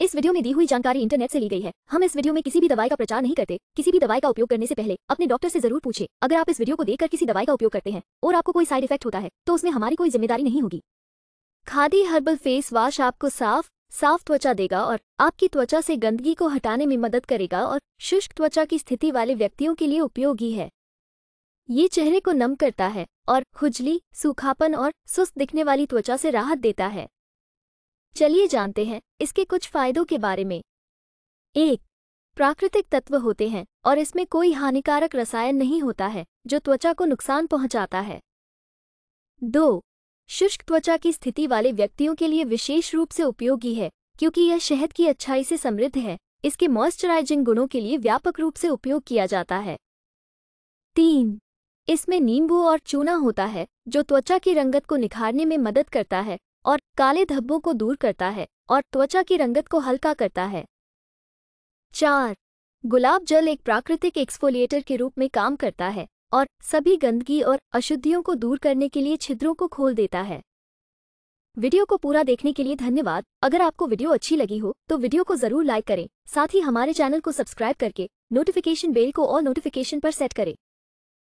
इस वीडियो में दी हुई जानकारी इंटरनेट से ली गई है हम इस वीडियो में किसी भी दवाई का प्रचार नहीं करते किसी भी दवाई का उपयोग करने से पहले अपने डॉक्टर से जरूर पूछे अगर आप इस वीडियो को देखकर किसी दवाई का उपयोग करते हैं और आपको कोई साइड इफेक्ट होता है तो उसमें हमारी कोई जिम्मेदारी नहीं होगी खादी हर्बल फेस वॉश आपको साफ साफ त्वचा देगा और आपकी त्वचा से गंदगी को हटाने में मदद करेगा और शुष्क त्वचा की स्थिति वाले व्यक्तियों के लिए उपयोगी है ये चेहरे को नम करता है और खुजली सूखापन और सुस्त दिखने वाली त्वचा से राहत देता है चलिए जानते हैं इसके कुछ फायदों के बारे में एक प्राकृतिक तत्व होते हैं और इसमें कोई हानिकारक रसायन नहीं होता है जो त्वचा को नुकसान पहुंचाता है दो शुष्क त्वचा की स्थिति वाले व्यक्तियों के लिए विशेष रूप से उपयोगी है क्योंकि यह शहद की अच्छाई से समृद्ध है इसके मॉइस्चराइजिंग गुणों के लिए व्यापक रूप से उपयोग किया जाता है तीन इसमें नींबू और चूना होता है जो त्वचा की रंगत को निखारने में मदद करता है और काले धब्बों को दूर करता है और त्वचा की रंगत को हल्का करता है चार गुलाब जल एक प्राकृतिक एक्सफोलिएटर के रूप में काम करता है और सभी गंदगी और अशुद्धियों को दूर करने के लिए छिद्रों को खोल देता है वीडियो को पूरा देखने के लिए धन्यवाद अगर आपको वीडियो अच्छी लगी हो तो वीडियो को जरूर लाइक करें साथ ही हमारे चैनल को सब्सक्राइब करके नोटिफिकेशन बेल को और नोटिफिकेशन पर सेट करें